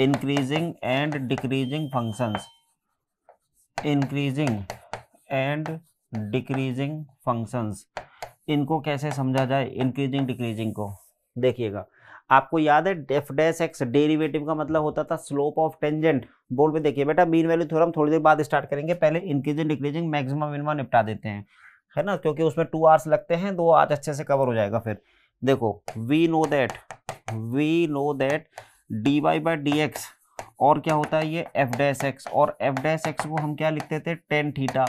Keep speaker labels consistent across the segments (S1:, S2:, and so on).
S1: increasing and decreasing functions increasing and decreasing functions इनको कैसे समझा जाए इंक्रीजिंग डिक्रीजिंग को देखिएगा आपको याद है डेफ डैश एक्स डेरिवेटिव का मतलब होता था स्लोप ऑफ टेंजेंट बोर्ड पे देखिए बेटा मीन वैल्यू थ्योरम थोड़ी देर बाद स्टार्ट करेंगे पहले इंक्रीजिंग डिक्रीजिंग मैक्सिमम मिनिमम निपटा देते हैं है ना क्योंकि उसमें टू आवर्स लगते हैं दो आज अच्छे से कवर हो जाएगा फिर देखो we know that we know that D Y by D X और क्या होता है ये एफ डैस एक्स और एफ डैस एक्स को हम क्या लिखते थे टेन थीटा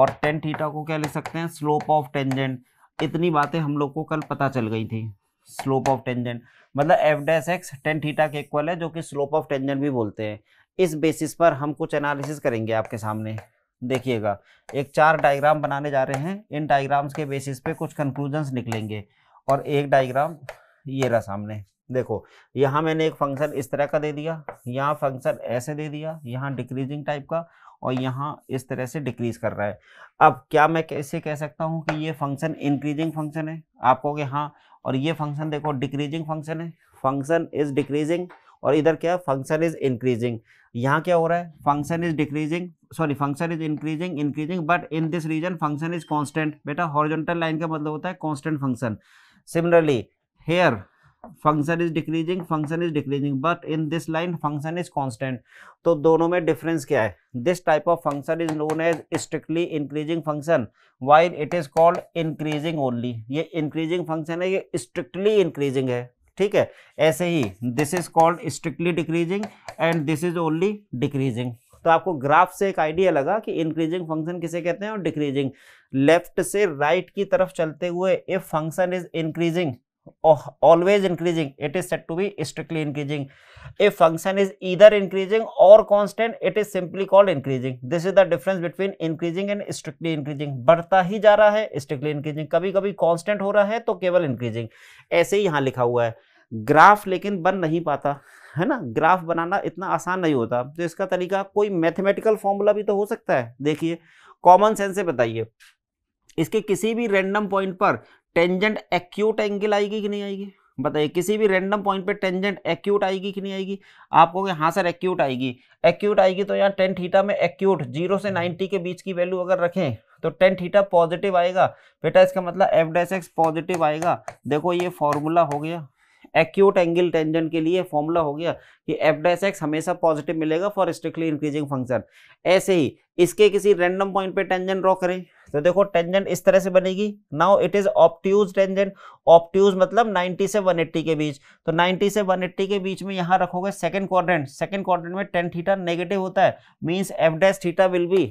S1: और टेन थीटा को क्या लिख सकते हैं स्लोप ऑफ टेंजेंट इतनी बातें हम लोग को कल पता चल गई थी स्लोप ऑफ टेंजेंट मतलब F dash X tan theta के इक्वल है जो कि स्लोप ऑफ टेंजेंट भी बोलते हैं इस बेसिस पर हम कुछ एनालिसिस करेंगे आपके सामने देखिएगा एक चार डायग्राम बनाने जा रहे हैं इन डायग्राम्स के बेसिस पे कुछ कंक्लूजन्स निकलेंगे और एक डायग्राम ये रहा सामने देखो यहाँ मैंने एक फंक्शन इस तरह का दे दिया यहाँ फंक्शन ऐसे दे दिया यहाँ डिक्रीजिंग टाइप का और यहाँ इस तरह से डिक्रीज कर रहा है अब क्या मैं कैसे कह सकता हूँ कि ये फंक्शन इंक्रीजिंग फंक्शन है आपको कि हाँ और ये फंक्शन देखो डिक्रीजिंग फंक्शन है फंक्शन इज डिक्रीजिंग और इधर क्या फंक्शन इज इंक्रीजिंग यहाँ क्या हो रहा है function is decreasing sorry function is increasing increasing but in this region function is constant बेटा हॉरिजॉन्टल लाइन का मतलब होता है constant function similarly here function is decreasing function is decreasing but in this line function is constant तो दोनों में difference क्या है this type of function is known as strictly increasing function while it is called increasing only ये increasing function है ये strictly increasing है ठीक है ऐसे ही this is called strictly decreasing and this is only decreasing तो आपको ग्राफ से एक आइडिया लगा कि इंक्रीजिंग फंक्शन किसे कहते हैं और डिक्रीजिंग लेफ्ट से राइट right की तरफ चलते हुए if function is increasing always increasing it is set to be strictly increasing a function is इधर इंक्रीजिंग और constant it is simply called increasing this is the difference between increasing and strictly increasing बढ़ता ही जा रहा है strictly increasing कभी कभी constant हो रहा है तो केवल इंक्रीजिंग ऐसे ही यहाँ लिखा हुआ है ग्राफ लेकिन बन नहीं पाता है ना ग्राफ बनाना इतना आसान नहीं होता तो इसका तरीका कोई मैथमेटिकल फॉर्मूला भी तो हो सकता है देखिए कॉमन सेंस से बताइए इसके किसी भी रैंडम पॉइंट पर टेंजेंट एक्यूट एंगल आएगी कि नहीं आएगी बताइए किसी भी रैंडम पॉइंट पे टेंजेंट एक्यूट आएगी कि नहीं आएगी आपको कहोगे हाँ सर एक्यूट आएगी एक्यूट आएगी तो यहाँ टेन थीटा में एक्यूट जीरो से नाइन्टी के बीच की वैल्यू अगर रखें तो टेन थीटा पॉजिटिव आएगा बेटा इसका मतलब एफ डैस एक्स पॉजिटिव आएगा देखो ये फॉर्मूला हो गया एक्यूट एंगल टेंजेंट के लिए फॉर्मूला हो गया कि एफ डैश एक्स हमेशा पॉजिटिव मिलेगा फॉर स्ट्रिक्टली इंक्रीजिंग फंक्शन ऐसे ही इसके किसी रैंडम पॉइंट पे टेंजेंट ड्रॉ करें तो देखो टेंजेंट इस तरह से बनेगी now it is obtuse tangent obtuse मतलब 90 से 180 के बीच तो 90 से 180 के बीच में यहाँ रखोगे सेकंड क्वाड्रेंट सेकंड क्वाड्रेंट में टेन थीटा नेगेटिव होता है means F dash theta will be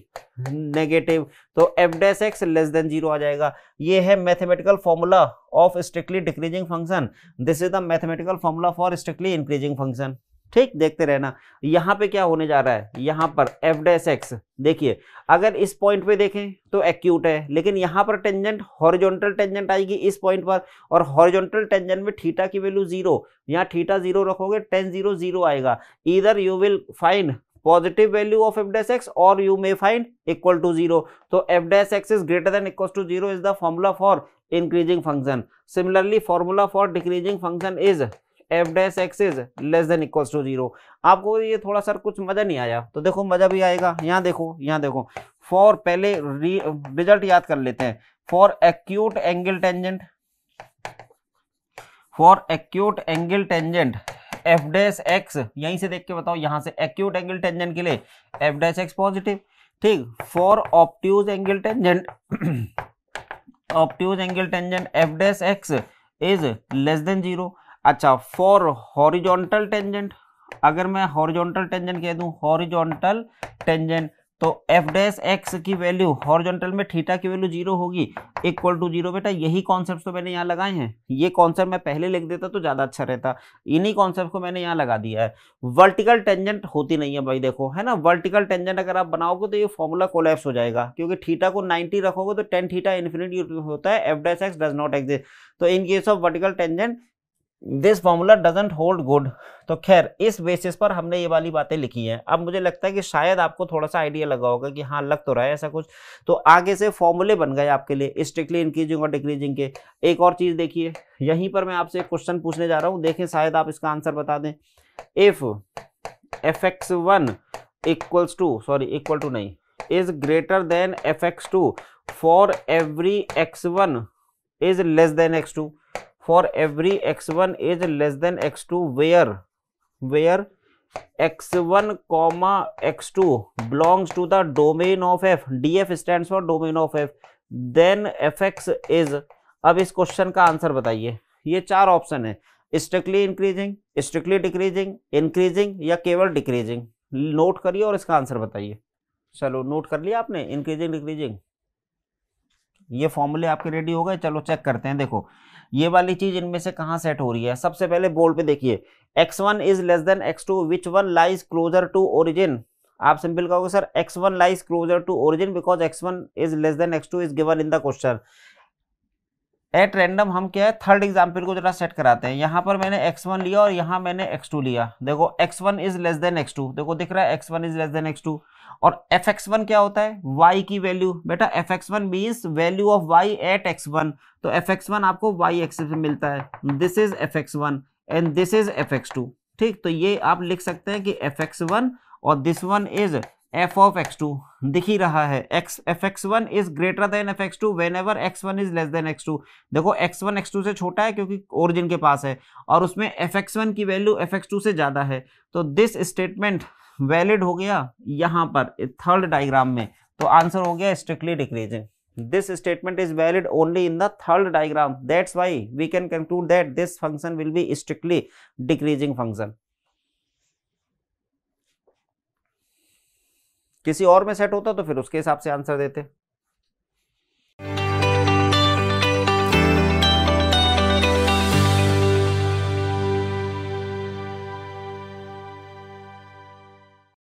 S1: negative तो F dash X less than zero आ जाएगा ये है mathematical formula of strictly decreasing function this is the mathematical formula for strictly increasing function ठीक देखते रहना यहाँ पे क्या होने जा रहा है यहाँ पर एफ डेस एक्स देखिए अगर इस पॉइंट पे देखें तो एक्यूट है लेकिन यहाँ पर टेंजेंट हॉरिजॉन्टल टेंजेंट आएगी इस पॉइंट पर और हॉरिजॉन्टल टेंजेंट में थीटा की वैल्यू जीरो यहाँ थीटा जीरो रखोगे टेन जीरो जीरो आएगा इधर you will find positive value of F dash X और you may find equal to zero तो F dash X is greater than equal to zero is the formula for increasing function similarly formula for decreasing function is F dash X is less than equal to zero आपको ये थोड़ा सा कुछ मजा नहीं आया तो देखो मजा भी आएगा यहाँ देखो यहाँ देखो फॉर पहले रिजल्ट याद कर लेते हैं for acute angle tangent for acute angle tangent F dash X यहीं से देख के बताओ यहां से एक्यूट एंगल टेंजेंट के लिए एफ डैश एक्स पॉजिटिव ठीक for obtuse angle tangent obtuse angle tangent F dash X is less than zero अच्छा फॉर हॉरिजॉन्टल टेंजेंट अगर मैं हॉरिजॉन्टल टेंजेंट कह दूं हॉरिजॉन्टल टेंजेंट तो एफ डैश एक्स की वैल्यू हॉरिजॉन्टल में थीटा की वैल्यू जीरो होगी इक्वल टू जीरो बेटा यही कॉन्सेप्ट तो मैंने यहाँ लगाए हैं ये कॉन्सेप्ट मैं पहले लिख देता तो ज़्यादा अच्छा रहता इन्हीं कॉन्सेप्ट को मैंने यहाँ लगा दिया है वर्टिकल टेंजेंट होती नहीं है भाई देखो है ना वर्टिकल टेंजेंट अगर आप बनाओगे तो ये फॉर्मूला कोलैप्स हो जाएगा क्योंकि थीटा को नाइन्टी रखोगे तो टेन थीटा इन्फिनिटी होता है F dash X does not exist तो in case of vertical tangent this formula doesn't hold good तो खैर इस बेसिस पर हमने ये वाली बातें लिखी हैं अब मुझे लगता है कि शायद आपको थोड़ा सा आइडिया लगा होगा कि हाँ लग तो रहा है ऐसा कुछ तो आगे से फॉर्मूले बन गए आपके लिए स्ट्रिक्टली इंक्रीजिंग और डिक्रीजिंग के एक और चीज़ देखिए यहीं पर मैं आपसे क्वेश्चन पूछने जा रहा हूँ देखें शायद आप इसका आंसर बता दें if F X one equals to sorry equal to नहीं is greater than F X two for every X one is less than X two for every X one then X two where where X one comma X two belongs to the domain of F D F stand for domain of F then F X is अब इस question का answer बताइए ये चार option है strictly increasing strictly decreasing increasing या केवल decreasing note करिए और इसका आंसर बताइए चलो नोट कर लिया आपने इंक्रीजिंग डिक्रीजिंग ये फॉर्मूले आपके रेडी हो गए चलो चेक करते हैं देखो ये वाली चीज इनमें से कहाँ सेट हो रही है सबसे पहले बोल्ड पे देखिए X one is less than X two which one lies closer to origin आप सिंपल कहोगे sir x1 one lies closer to origin because x1 one is less than x2 two is given in the question at random हम क्या है third example को जरा set कराते हैं यहाँ पर मैंने x1 लिया और यहाँ मैंने x2 लिया देखो x1 is less than x2 देखो दिख रहा है x1 is less than x2 और एफ एक्स वन क्या होता है y की वैल्यू बेटा F X one means value of y at x1 तो एफ एक्स वन आपको वाई एक्सिस पे मिलता है this is F X one and this is F X two ठीक तो ये आप लिख सकते हैं कि एफ एक्स वन और this one is F of X two दिख ही रहा है X F X one is greater than F X two whenever x one is less than X two देखो एक्स वन एक्स टू से छोटा है क्योंकि ओरिजिन के पास है और उसमें एफ एक्स वन की वैल्यू एफ एक्स टू से ज़्यादा है तो दिस स्टेटमेंट वैलिड हो गया यहाँ पर थर्ड डाइग्राम में तो आंसर हो गया strictly decreasing this statement is valid only in the third diagram that's why we can conclude that this function will be strictly decreasing function किसी और में सेट होता तो फिर उसके हिसाब से आंसर देते